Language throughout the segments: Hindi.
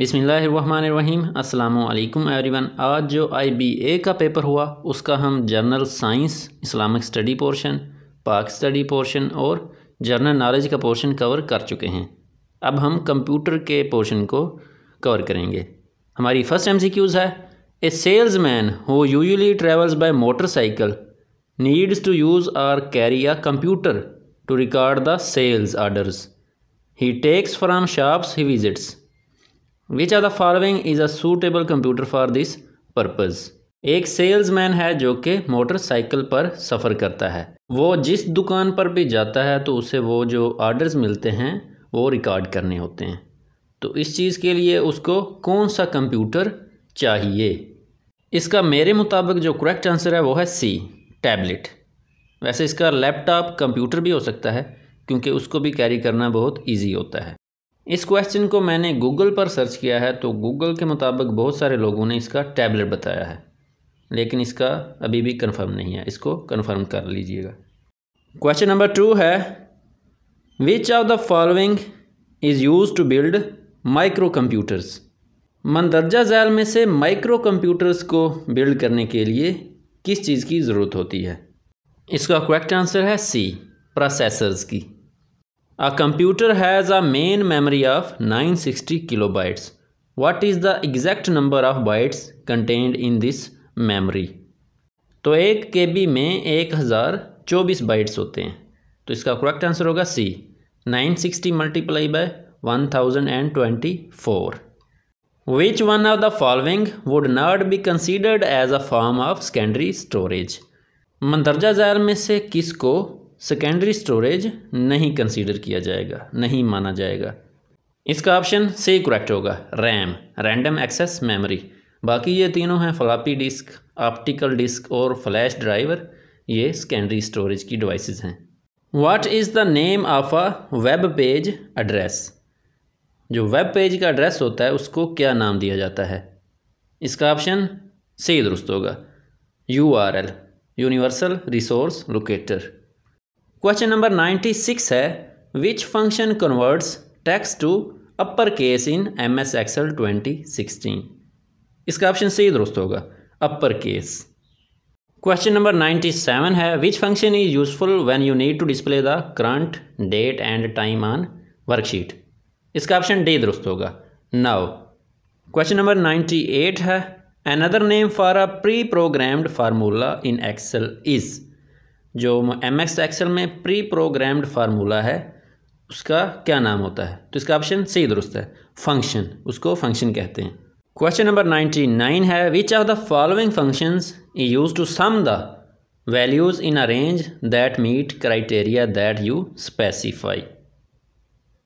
बिसमीम अल्लाम एवरीवन आज जो आईबीए का पेपर हुआ उसका हम general science Islamic study portion Pak study portion और जर्नल नॉलेज का पोर्शन कवर कर चुके हैं अब हम कंप्यूटर के पोर्शन को कवर करेंगे हमारी फर्स्ट एमसीक्यूज़ है a salesman who usually travels by motorcycle needs to use or carry a computer to record the sales orders he takes from shops he visits which are the following is a suitable computer for this purpose एक सेल्समैन है जो कि मोटरसाइकिल पर सफ़र करता है वो जिस दुकान पर भी जाता है तो उसे वो जो ऑर्डर्स मिलते हैं वो रिकॉर्ड करने होते हैं तो इस चीज़ के लिए उसको कौन सा कंप्यूटर चाहिए इसका मेरे मुताबिक जो करेक्ट आंसर है वो है सी टैबलेट वैसे इसका लैपटॉप कंप्यूटर भी हो सकता है क्योंकि उसको भी कैरी करना बहुत ईजी होता है इस क्वेश्चन को मैंने गूगल पर सर्च किया है तो गूगल के मुताबिक बहुत सारे लोगों ने इसका टैबलेट बताया है लेकिन इसका अभी भी कंफर्म नहीं है इसको कंफर्म कर लीजिएगा क्वेश्चन नंबर टू है which of the following is use to build micro computers मंदरजा जैल में से माइक्रो कंप्यूटर्स को बिल्ड करने के लिए किस चीज़ की ज़रूरत होती है इसका करेक्ट आंसर है सी प्रोसेसर्स की A computer has a main memory of 960 kilobytes. What is the exact number of bytes contained in this memory? तो एक के बी में एक हज़ार चौबीस बाइट्स होते हैं तो इसका करेक्ट आंसर होगा C nine sixty multiply by one thousand and twenty four which one of the following would not be considered as a form of secondary storage मंदरजा जैल में से किसको सेकेंडरी स्टोरेज नहीं कंसीडर किया जाएगा नहीं माना जाएगा इसका ऑप्शन से करेक्ट होगा रैम रैंडम एक्सेस मेमोरी बाकी ये तीनों हैं फ्लापी डिस्क ऑप्टिकल डिस्क और फ्लैश ड्राइवर ये सेकेंडरी स्टोरेज की डिवाइसेस हैं what is the name of a web page address जो वेब पेज का एड्रेस होता है उसको क्या नाम दिया जाता है इसका ऑप्शन सही दुरुस्त होगा U R L universal resource locator question number ninety six है which function converts text to upper case in M S Excel twenty sixteen इसका ऑप्शन सही दुरुस्त होगा upper case question number ninety seven है which function is useful when you need to display the current date and time on worksheet इसका ऑप्शन डी दुरुस्त होगा now question number ninety eight है other name for a pre programmed formula in Excel is जो एम एक्स एक्सल में प्री प्रोग्राम्ड फार्मूला है उसका क्या नाम होता है तो इसका ऑप्शन सही दुरुस्त है फंक्शन उसको फंक्शन कहते हैं क्वेश्चन नंबर नाइन्टी नाइन है which are the following functions use to sum the values in a range that meet criteria that you specify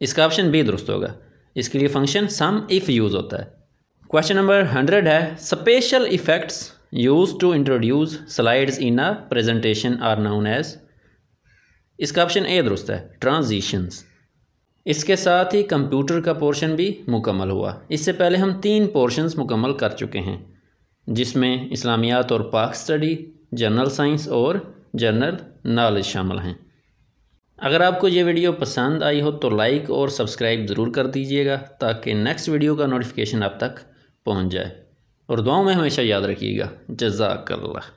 इसका ऑप्शन बी दुरुस्त होगा इसके लिए फंक्शन सम इफ़ यूज़ होता है क्वेश्चन नंबर हंड्रेड है special effects use to introduce slides in a presentation are known as इसका ऑप्शन ए दुरुस्त है ट्रांजिशंस इसके साथ ही कंप्यूटर का पोर्शन भी मुकम्मल हुआ इससे पहले हम तीन पोर्शंस मुकम्मल कर चुके हैं जिसमें इस्लामियात और पाक स्टडी जनरल साइंस और जनरल नॉलेज शामिल हैं अगर आपको ये वीडियो पसंद आई हो तो लाइक और सब्सक्राइब ज़रूर कर दीजिएगा ताकि नेक्स्ट वीडियो का नोटिफिकेशन आप तक पहुंच जाए और दुआओं में हमेशा याद रखिएगा जजाकल्ला